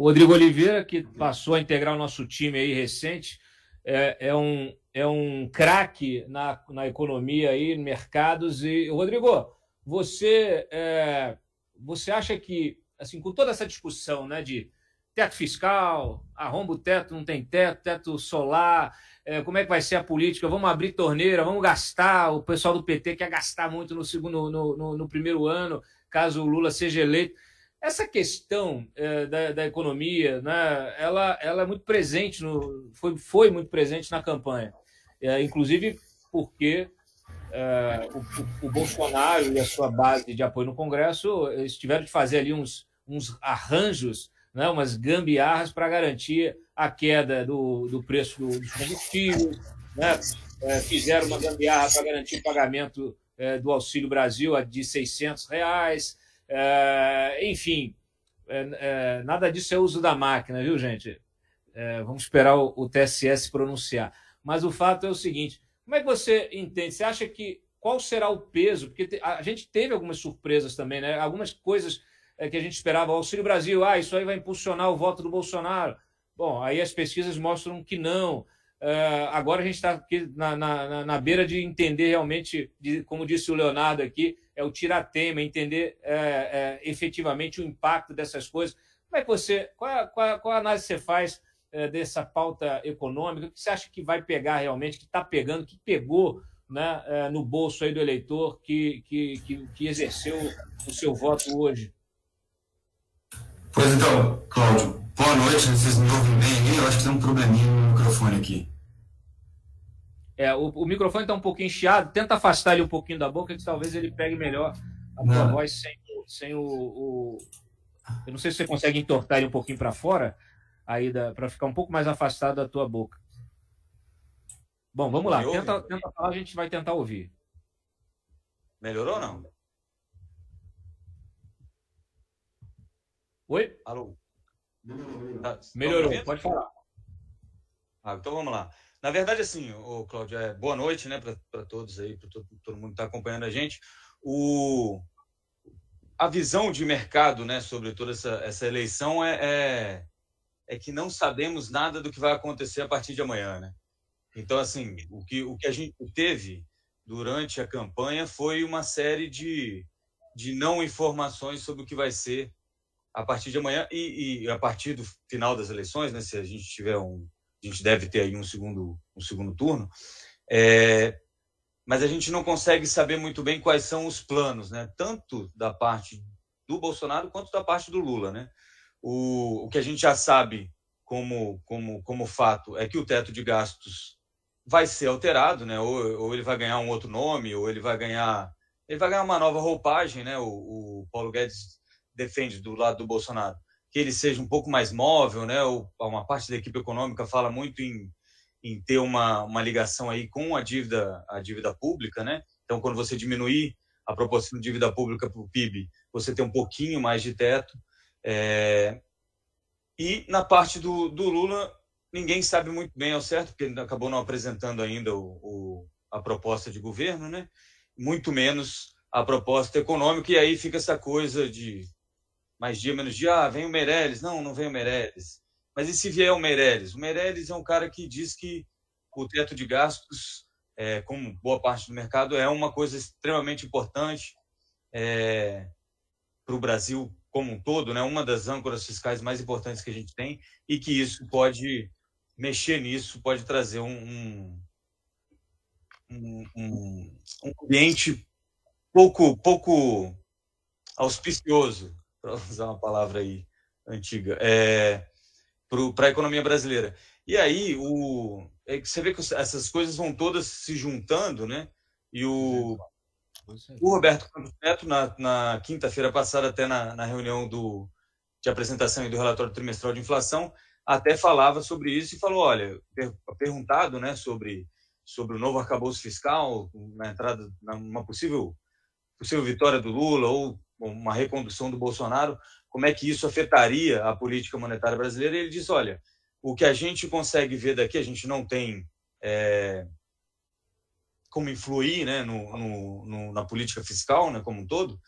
O Rodrigo Oliveira, que passou a integrar o nosso time aí recente, é, é um, é um craque na, na economia aí, mercados. E, Rodrigo, você, é, você acha que, assim, com toda essa discussão né, de teto fiscal, arromba o teto, não tem teto, teto solar, é, como é que vai ser a política, vamos abrir torneira, vamos gastar, o pessoal do PT quer gastar muito no, segundo, no, no, no primeiro ano, caso o Lula seja eleito. Essa questão é, da, da, economia, né, ela, ela é muito presente, no, foi, foi muito presente na campanha. É, inclusive porque é, o, o, Bolsonaro e a sua base de apoio no Congresso eles tiveram de fazer ali uns, uns arranjos, né, umas gambiarras para garantir a queda do, do preço dos combustíveis, né, é, fizeram uma gambiarra para garantir o pagamento é, do Auxílio Brasil de 600 reais, é, enfim, é, é, nada disso é uso da máquina, viu, gente? vamos esperar o, o TSS pronunciar. Mas o fato é o seguinte: como é que você entende? Você acha que qual será o peso? Porque a gente teve algumas surpresas também, né? Algumas coisas que a gente esperava. O Auxílio Brasil, ah, isso aí vai impulsionar o voto do Bolsonaro. Bom, aí as pesquisas mostram que não. Uh, agora a gente está aqui na, na, na, beira de entender realmente, de, como disse o Leonardo aqui, é o tema entender é, é, efetivamente o impacto dessas coisas. Como é que você, qual, qual, qual análise você faz é, dessa pauta econômica? O que você acha que vai pegar realmente, que está pegando, que pegou né, é, no bolso aí do eleitor que, que, que, que exerceu o seu voto hoje? Pois então, Cláudio, boa noite. Vocês me ouvem bem aí? Eu acho que tem um probleminha no microfone aqui. É, o, o microfone está um pouquinho chiado. Tenta afastar ele um pouquinho da boca, que talvez ele pegue melhor a tua voz sem, sem o, o, Eu não sei se você consegue entortar ele um pouquinho para fora, aí para ficar um pouco mais afastado da tua boca. Bom, vamos lá. Tenta, tenta falar, a gente vai tentar ouvir. Melhorou ou não? Oi? Alô? Tá, tá Melhorou, tá pode falar. Ah, então vamos lá. Na verdade, assim, ô, Cláudio, é, boa noite né, para todos aí, para todo, todo, mundo que está acompanhando a gente. O, a visão de mercado né, sobre toda essa, essa eleição é, é, é, que não sabemos nada do que vai acontecer a partir de amanhã. Né? Então, assim, o que, o que a gente teve durante a campanha foi uma série de, de não informações sobre o que vai ser a partir de amanhã e, e, a partir do final das eleições, né, se a gente tiver um, a gente deve ter aí um segundo, um segundo turno, é, mas a gente não consegue saber muito bem quais são os planos, né, tanto da parte do Bolsonaro quanto da parte do Lula, né. O, o que a gente já sabe como, como, como fato é que o teto de gastos vai ser alterado, né, ou, ou ele vai ganhar um outro nome, ou ele vai ganhar ele vai ganhar uma nova roupagem, né? O, o Paulo Guedes defende do lado do Bolsonaro, que ele seja um pouco mais móvel, né? uma parte da equipe econômica fala muito em, em ter uma, uma ligação aí com a dívida, a dívida pública, né? Então, quando você diminuir a proporção de dívida pública para o PIB, você tem um pouquinho mais de teto. É... E na parte do, do Lula, ninguém sabe muito bem ao certo, porque ele acabou não apresentando ainda o, o, a proposta de governo, né? muito menos a proposta econômica, e aí fica essa coisa de mais dia, menos dia, ah, vem o Meirelles. Não, não vem o Meirelles. Mas e se vier o Meirelles? O Meirelles é um cara que diz que o teto de gastos, é, como boa parte do mercado, é uma coisa extremamente importante é, para o Brasil como um todo, né? uma das âncoras fiscais mais importantes que a gente tem, e que isso pode mexer nisso, pode trazer um, um, um, um ambiente pouco, pouco auspicioso para usar uma palavra aí antiga, é, para a economia brasileira. E aí o, é, você vê que essas coisas vão todas se juntando, né? E o, o Roberto Campos Neto, na, na quinta-feira passada, até na, na reunião do, de apresentação do relatório trimestral de inflação, até falava sobre isso e falou, olha, per, perguntado né, sobre, sobre o novo arcabouço fiscal, na entrada, uma possível, possível vitória do Lula ou uma recondução do Bolsonaro, como é que isso afetaria a política monetária brasileira. ele diz: olha, o que a gente consegue ver daqui, a gente não tem é, como influir né, no, no, no, na política fiscal né, como um todo,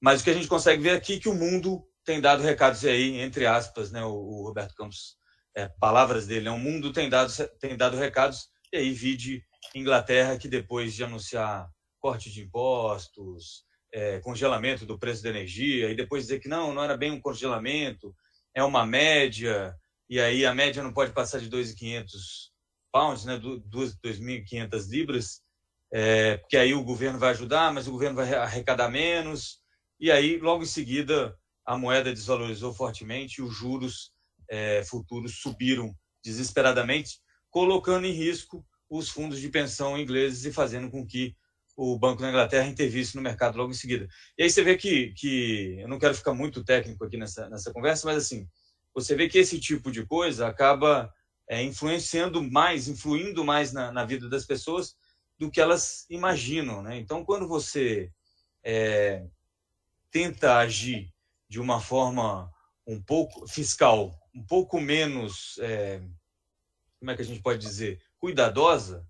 mas o que a gente consegue ver aqui é que o mundo tem dado recados e aí, entre aspas, né, o, o Roberto Campos, é, palavras dele, né, o mundo tem dado, tem dado recados e aí vide Inglaterra, que depois de anunciar corte de impostos, é, congelamento do preço da energia e depois dizer que não, não era bem um congelamento, é uma média, e aí a média não pode passar de 2,500 pounds, né, 2.500 libras, é, porque aí o governo vai ajudar, mas o governo vai arrecadar menos, e aí logo em seguida a moeda desvalorizou fortemente e os juros é, futuros subiram desesperadamente, colocando em risco os fundos de pensão ingleses e fazendo com que o Banco da Inglaterra intervir no mercado logo em seguida. E aí você vê que, que eu não quero ficar muito técnico aqui nessa, nessa conversa, mas assim, você vê que esse tipo de coisa acaba é, influenciando mais, influindo mais na, na, vida das pessoas do que elas imaginam. Né? Então, quando você é, tenta agir de uma forma um pouco fiscal, um pouco menos, é, como é que a gente pode dizer, cuidadosa,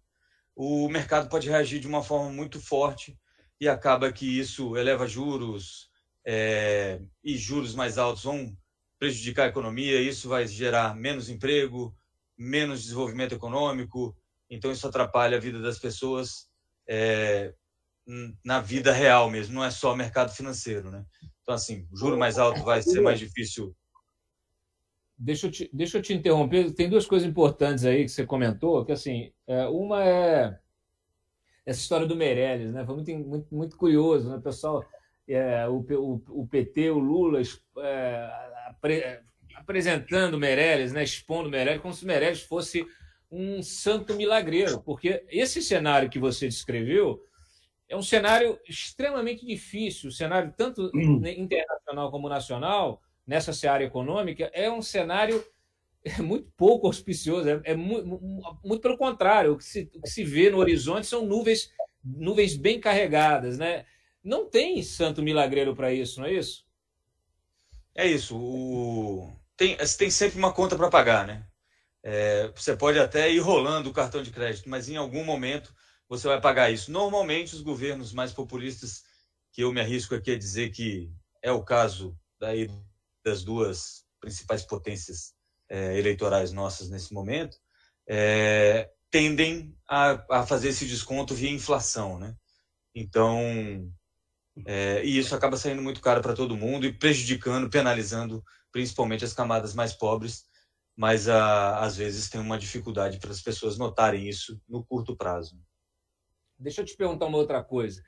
o mercado pode reagir de uma forma muito forte e acaba que isso eleva juros é, e juros mais altos vão prejudicar a economia, isso vai gerar menos emprego, menos desenvolvimento econômico, então isso atrapalha a vida das pessoas é, na vida real mesmo, não é só mercado financeiro, né? Então assim, o juro mais alto vai ser mais difícil Deixa eu, te, deixa eu te interromper. Tem duas coisas importantes aí que você comentou, que assim, é, uma é essa história do Meirelles, né? Foi muito, muito, muito curioso, né? O pessoal, é, o, o, o, PT, o Lula é, apre, apresentando o Meirelles, né? expondo o Meirelles, como se o Meirelles fosse um santo milagreiro, porque esse cenário que você descreveu é um cenário extremamente difícil, um cenário tanto hum. internacional como nacional, nessa seara econômica é um cenário muito pouco auspicioso, é, é muito, muito, pelo contrário, o que, se, o que se vê no horizonte são nuvens, nuvens bem carregadas, né? Não tem santo milagreiro para isso, não é isso? É isso. O... Tem, tem sempre uma conta para pagar, né? É, você pode até ir rolando o cartão de crédito, mas em algum momento você vai pagar isso. Normalmente, os governos mais populistas, que eu me arrisco aqui a dizer que é o caso daí das duas principais potências é, eleitorais nossas nesse momento, é, tendem a, a, fazer esse desconto via inflação, né? Então, é, e isso acaba saindo muito caro para todo mundo e prejudicando, penalizando principalmente as camadas mais pobres, mas a, às vezes tem uma dificuldade para as pessoas notarem isso no curto prazo. Deixa eu te perguntar uma outra coisa.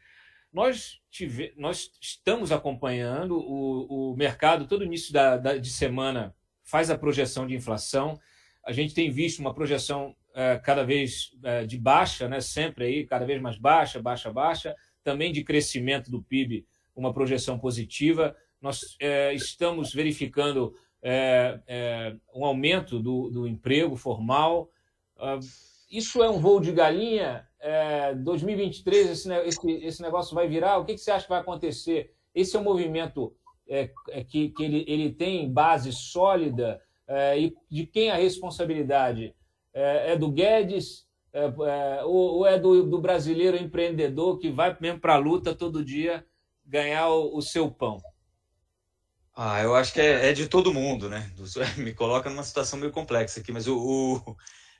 Nós, tive, nós estamos acompanhando o, o mercado, todo início da, da, de semana faz a projeção de inflação. A gente tem visto uma projeção eh, cada vez eh, de baixa, né? sempre aí, cada vez mais baixa, baixa, baixa. Também de crescimento do PIB, uma projeção positiva. Nós eh, estamos verificando um aumento do, do emprego formal ah, isso é um voo de galinha? É, 2023 esse, esse, esse, negócio vai virar? O que, que, você acha que vai acontecer? Esse é um movimento é, é que, que ele, ele, tem base sólida é, e de quem a responsabilidade? É, é do Guedes é, ou, ou, é do, do, brasileiro empreendedor que vai mesmo para a luta todo dia ganhar o, o seu pão? Ah, eu acho que é, é, de todo mundo, né? Me coloca numa situação meio complexa aqui, mas o, o,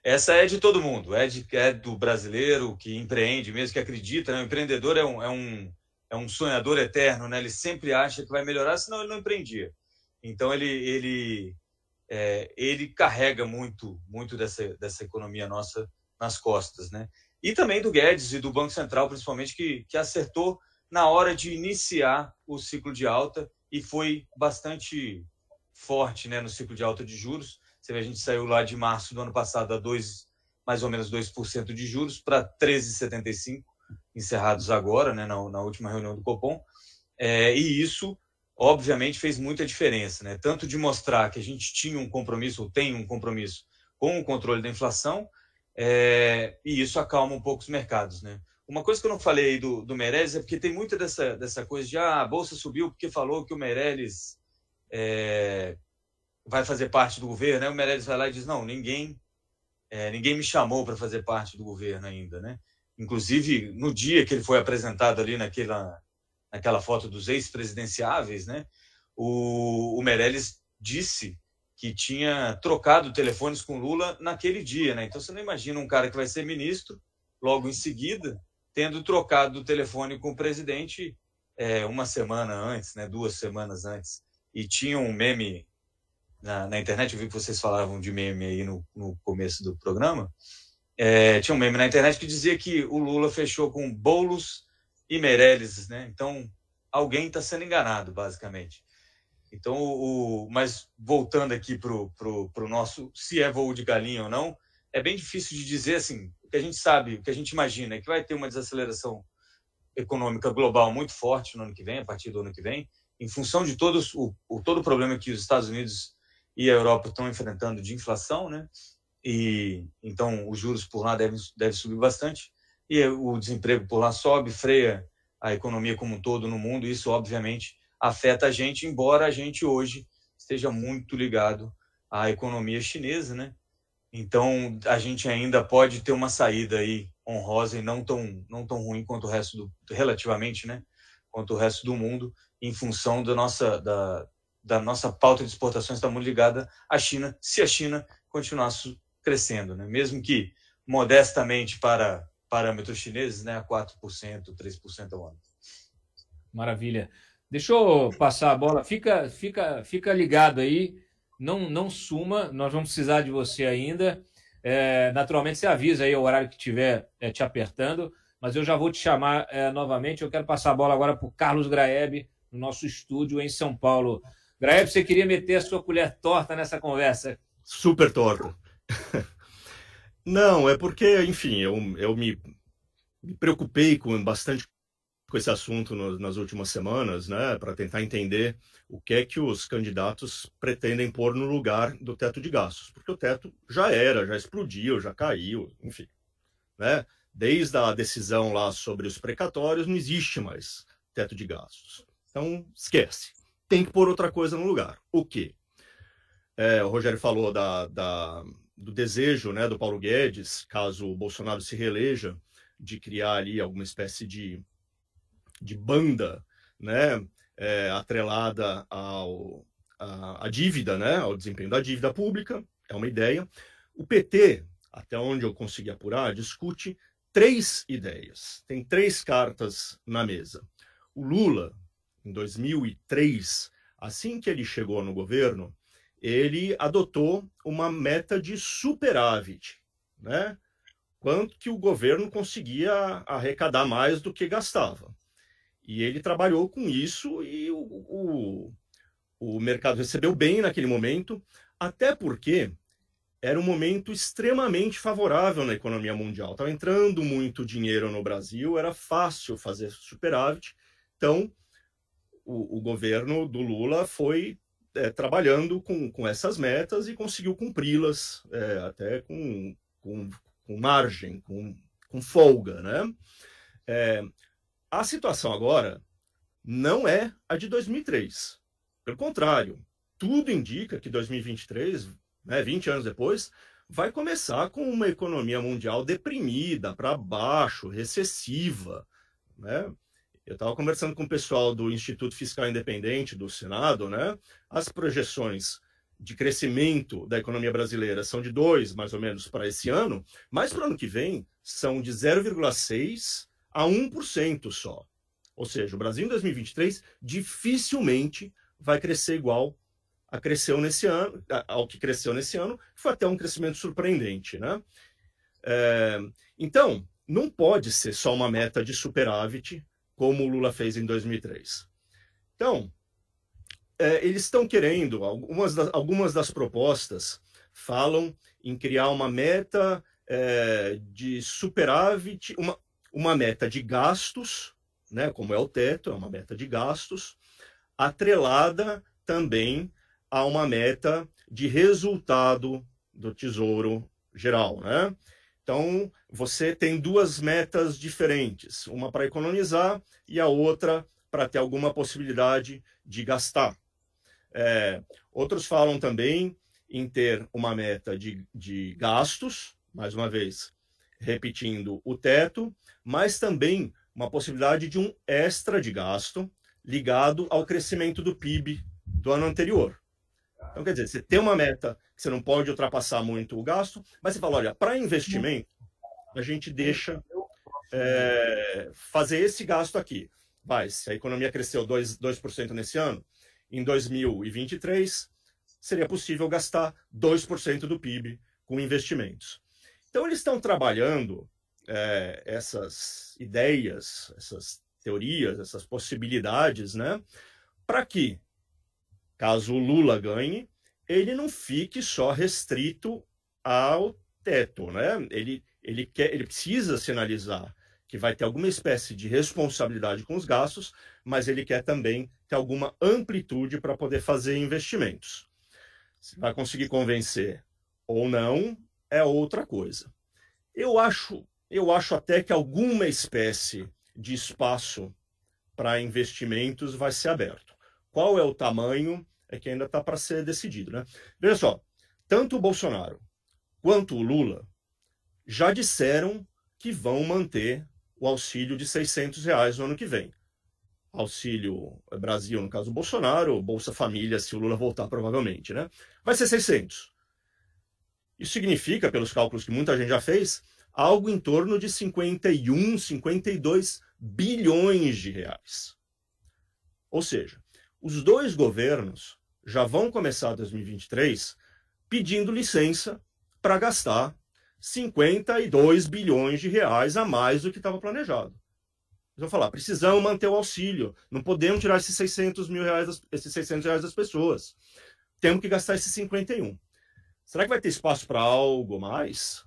essa é de todo mundo, é, de, é do brasileiro que empreende, mesmo que acredita. Né? O empreendedor é um, é, um, é um sonhador eterno, né? ele sempre acha que vai melhorar, senão ele não empreendia. Então, ele, ele, é, ele carrega muito, muito dessa, dessa economia nossa nas costas. Né? E também do Guedes e do Banco Central, principalmente, que, que acertou na hora de iniciar o ciclo de alta e foi bastante forte né, no ciclo de alta de juros. Você vê, a gente saiu lá de março do ano passado a dois, mais ou menos 2% de juros para 13,75%, encerrados agora, né, na, na, última reunião do Copom. É, e isso, obviamente, fez muita diferença, né? tanto de mostrar que a gente tinha um compromisso, ou tem um compromisso, com o controle da inflação, é, e isso acalma um pouco os mercados. Né? Uma coisa que eu não falei aí do, do Meirelles é porque tem muita dessa, dessa coisa de ah, a bolsa subiu porque falou que o Meirelles é, vai fazer parte do governo, né? o Meirelles vai lá e diz, não, ninguém, é, ninguém me chamou para fazer parte do governo ainda, né? Inclusive, no dia que ele foi apresentado ali naquela, naquela foto dos ex-presidenciáveis, né? O, o Meirelles disse que tinha trocado telefones com Lula naquele dia, né? Então você não imagina um cara que vai ser ministro logo em seguida tendo trocado o telefone com o presidente é, uma semana antes, né? Duas semanas antes. E tinha um meme na, na, internet, eu vi que vocês falavam de meme aí no, no começo do programa. É, tinha um meme na internet que dizia que o Lula fechou com Bolos e Meirelles, né? Então alguém está sendo enganado, basicamente. Então, o, mas voltando aqui para o pro, pro nosso se é voo de galinha ou não, é bem difícil de dizer assim. O que a gente sabe, o que a gente imagina é que vai ter uma desaceleração econômica global muito forte no ano que vem, a partir do ano que vem, em função de todos o, o todo o problema que os Estados Unidos e a Europa estão enfrentando de inflação, né? E então os juros por lá devem deve subir bastante e o desemprego por lá sobe, freia a economia como um todo no mundo. Isso obviamente afeta a gente, embora a gente hoje esteja muito ligado à economia chinesa, né? Então a gente ainda pode ter uma saída aí honrosa e não tão não tão ruim quanto o resto do relativamente, né? Quanto o resto do mundo em função da nossa da, da nossa pauta de exportações está muito ligada à China, se a China continuar crescendo, né? mesmo que modestamente para parâmetros chineses, né, a 4%, 3% ao ano. Maravilha. Deixa eu passar a bola. Fica, fica, fica ligado aí. Não, não suma. Nós vamos precisar de você ainda. É, naturalmente, você avisa aí o horário que estiver é, te apertando. Mas eu já vou te chamar é, novamente. Eu quero passar a bola agora para o Carlos Graeb, no nosso estúdio em São Paulo. Graeb, você queria meter a sua colher torta nessa conversa. Super torta. Não, é porque, enfim, eu, eu me, me preocupei com bastante com esse assunto no, nas últimas semanas, né, para tentar entender o que é que os candidatos pretendem pôr no lugar do teto de gastos, porque o teto já era, já explodiu, já caiu, enfim, né? Desde a decisão lá sobre os precatórios não existe mais teto de gastos. Então, esquece tem que pôr outra coisa no lugar. O que? É, o Rogério falou da, da, do desejo né, do Paulo Guedes, caso o Bolsonaro se reeleja, de criar ali alguma espécie de, de banda né, é, atrelada ao, a, a, dívida, né, ao desempenho da dívida pública, é uma ideia. O PT, até onde eu consegui apurar, discute três ideias. Tem três cartas na mesa. O Lula em 2003, assim que ele chegou no governo, ele adotou uma meta de superávit, né? Quanto que o governo conseguia arrecadar mais do que gastava. E ele trabalhou com isso e o, o, o mercado recebeu bem naquele momento, até porque era um momento extremamente favorável na economia mundial. Estava entrando muito dinheiro no Brasil, era fácil fazer superávit, então o, o governo do Lula foi é, trabalhando com, com essas metas e conseguiu cumpri-las é, até com, com, com, margem, com, com folga. Né? É, a situação agora não é a de 2003. Pelo contrário, tudo indica que 2023, né, 20 anos depois, vai começar com uma economia mundial deprimida, para baixo, recessiva. Né? Eu estava conversando com o pessoal do Instituto Fiscal Independente do Senado, né? As projeções de crescimento da economia brasileira são de 2, mais ou menos, para esse ano, mas para o ano que vem são de 0,6 a 1% só. Ou seja, o Brasil em 2023 dificilmente vai crescer igual a cresceu nesse ano, ao que cresceu nesse ano, que foi até um crescimento surpreendente, né? É, então, não pode ser só uma meta de superávit como o Lula fez em 2003. Então, é, eles estão querendo, algumas das, algumas das propostas falam em criar uma meta é, de superávit, uma, uma meta de gastos, né, como é o teto, é uma meta de gastos, atrelada também a uma meta de resultado do Tesouro Geral. Né? Então, você tem duas metas diferentes, uma para economizar e a outra para ter alguma possibilidade de gastar. É, outros falam também em ter uma meta de, de gastos, mais uma vez, repetindo o teto, mas também uma possibilidade de um extra de gasto ligado ao crescimento do PIB do ano anterior. Então, quer dizer, você tem uma meta você não pode ultrapassar muito o gasto, mas você fala, olha, para investimento, a gente deixa é, fazer esse gasto aqui. Vai, se a economia cresceu 2%, 2 nesse ano, em 2023 seria possível gastar 2% do PIB com investimentos. Então, eles estão trabalhando é, essas ideias, essas teorias, essas possibilidades, né? Para que, caso o Lula ganhe, ele não fique só restrito ao teto, né? Ele, ele, quer, ele precisa sinalizar que vai ter alguma espécie de responsabilidade com os gastos, mas ele quer também ter alguma amplitude para poder fazer investimentos. Se vai conseguir convencer ou não é outra coisa. Eu acho, eu acho até que alguma espécie de espaço para investimentos vai ser aberto. Qual é o tamanho? é que ainda está para ser decidido. Né? Veja só, tanto o Bolsonaro quanto o Lula já disseram que vão manter o auxílio de 600 reais no ano que vem. Auxílio eh, Brasil, no caso do Bolsonaro, Bolsa Família, se o Lula voltar, provavelmente, né? Vai ser 600. Isso significa, pelos cálculos que muita gente já fez, algo em torno de 51, 52 bilhões de reais. Ou seja, os dois governos já vão começar 2023 pedindo licença para gastar 52 bilhões de reais a mais do que estava planejado. Eles vão falar, precisamos manter o auxílio, não podemos tirar esses 600 mil reais, esses 600 reais das pessoas. Temos que gastar esses 51. Será que vai ter espaço para algo mais?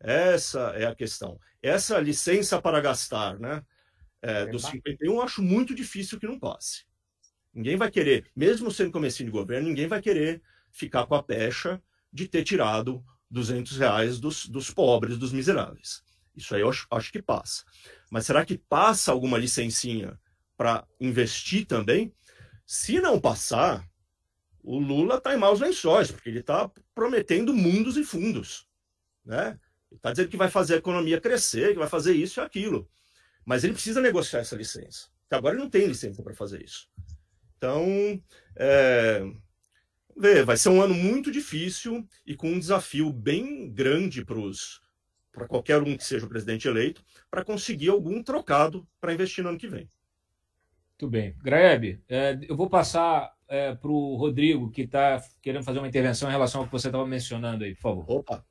Essa é a questão. Essa licença para gastar, né? É, dos 51, acho muito difícil que não passe. Ninguém vai querer, mesmo sendo comecinho de governo, ninguém vai querer ficar com a pecha de ter tirado 200 reais dos, dos pobres, dos miseráveis. Isso aí eu acho, acho que passa. Mas será que passa alguma licencinha para investir também? Se não passar, o Lula está em maus lençóis, porque ele está prometendo mundos e fundos. Né? Ele está dizendo que vai fazer a economia crescer, que vai fazer isso e aquilo. Mas ele precisa negociar essa licença. Porque agora ele não tem licença para fazer isso. Então, é, vê, vai ser um ano muito difícil e com um desafio bem grande para qualquer um que seja o presidente eleito, para conseguir algum trocado para investir no ano que vem. Muito bem. Graeb, é, eu vou passar é, para o Rodrigo, que está querendo fazer uma intervenção em relação ao que você estava mencionando aí, por favor. Opa!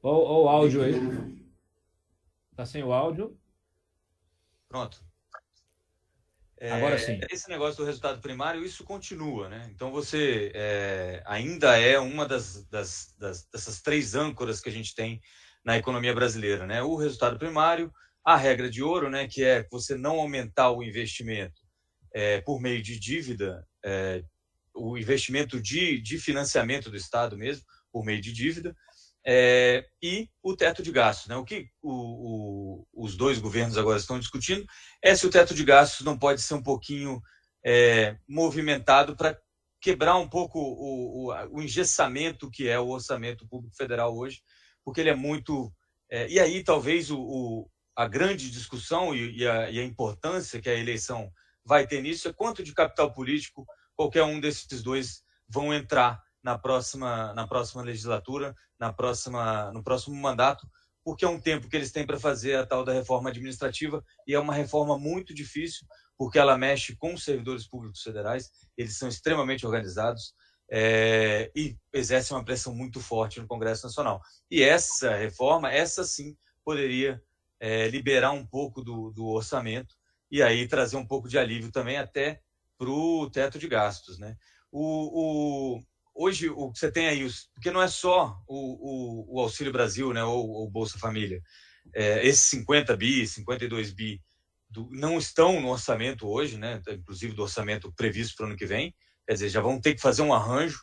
Olha o áudio aí. Está sem o áudio. Pronto. É, Agora sim. Esse negócio do resultado primário, isso continua, né? Então você é, ainda é uma das, das, das, dessas três âncoras que a gente tem na economia brasileira, né? O resultado primário, a regra de ouro, né? Que é você não aumentar o investimento é, por meio de dívida, é, o investimento de, de financiamento do Estado mesmo, por meio de dívida é, e o teto de gastos. Né? O que o, o, os dois governos agora estão discutindo é se o teto de gastos não pode ser um pouquinho é, movimentado para quebrar um pouco o, o, engessamento que é o orçamento público federal hoje, porque ele é muito. É, e aí talvez a grande discussão e, e, a, e a importância que a eleição vai ter nisso é quanto de capital político qualquer um desses dois vão entrar na próxima, na próxima legislatura, na próxima, no próximo mandato, porque é um tempo que eles têm para fazer a tal da reforma administrativa e é uma reforma muito difícil, porque ela mexe com os servidores públicos federais, eles são extremamente organizados é, e exercem uma pressão muito forte no Congresso Nacional. E essa reforma, essa sim, poderia é, liberar um pouco do, do orçamento e aí trazer um pouco de alívio também até para o teto de gastos. Né? O, o, hoje o que você tem aí, porque não é só o, o, o Auxílio Brasil, né, ou o Bolsa Família. É, esses 50 bi, 52 bi do, não estão no orçamento hoje, né, tá, inclusive do orçamento previsto para o ano que vem. Quer dizer, já vão ter que fazer um arranjo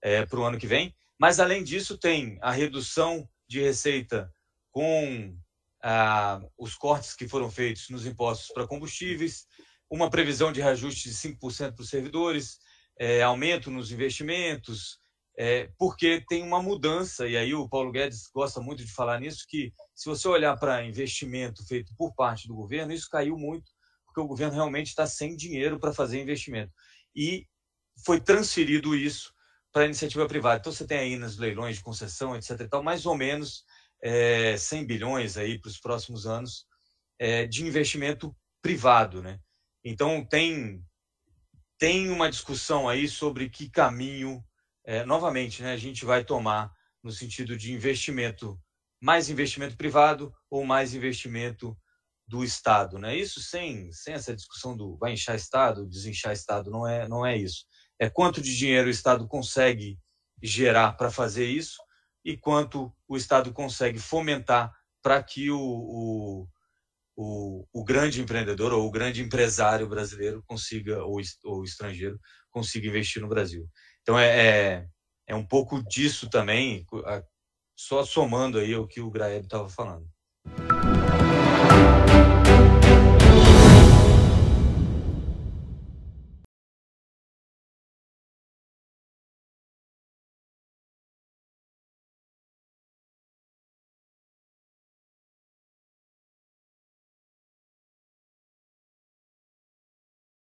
é, para o ano que vem. Mas, além disso, tem a redução de receita com ah, os cortes que foram feitos nos impostos para combustíveis, uma previsão de reajuste de 5% para os servidores, é, aumento nos investimentos, é, porque tem uma mudança, e aí o Paulo Guedes gosta muito de falar nisso, que se você olhar para investimento feito por parte do governo, isso caiu muito, porque o governo realmente está sem dinheiro para fazer investimento. E foi transferido isso para a iniciativa privada. Então você tem aí nos leilões de concessão, etc. E tal, mais ou menos é, 100 bilhões aí para os próximos anos é, de investimento privado, né? Então tem tem uma discussão aí sobre que caminho, é, novamente, né, a gente vai tomar no sentido de investimento, mais investimento privado ou mais investimento do Estado, né? Isso sem, sem essa discussão do vai inchar Estado, desinchar Estado, não é, não é isso. É quanto de dinheiro o Estado consegue gerar para fazer isso e quanto o Estado consegue fomentar para que o, o, o, o grande empreendedor ou o grande empresário brasileiro consiga, ou, ou estrangeiro, consiga investir no Brasil. Então, é, é, é um pouco disso também, a, só somando aí o que o Graeb estava falando.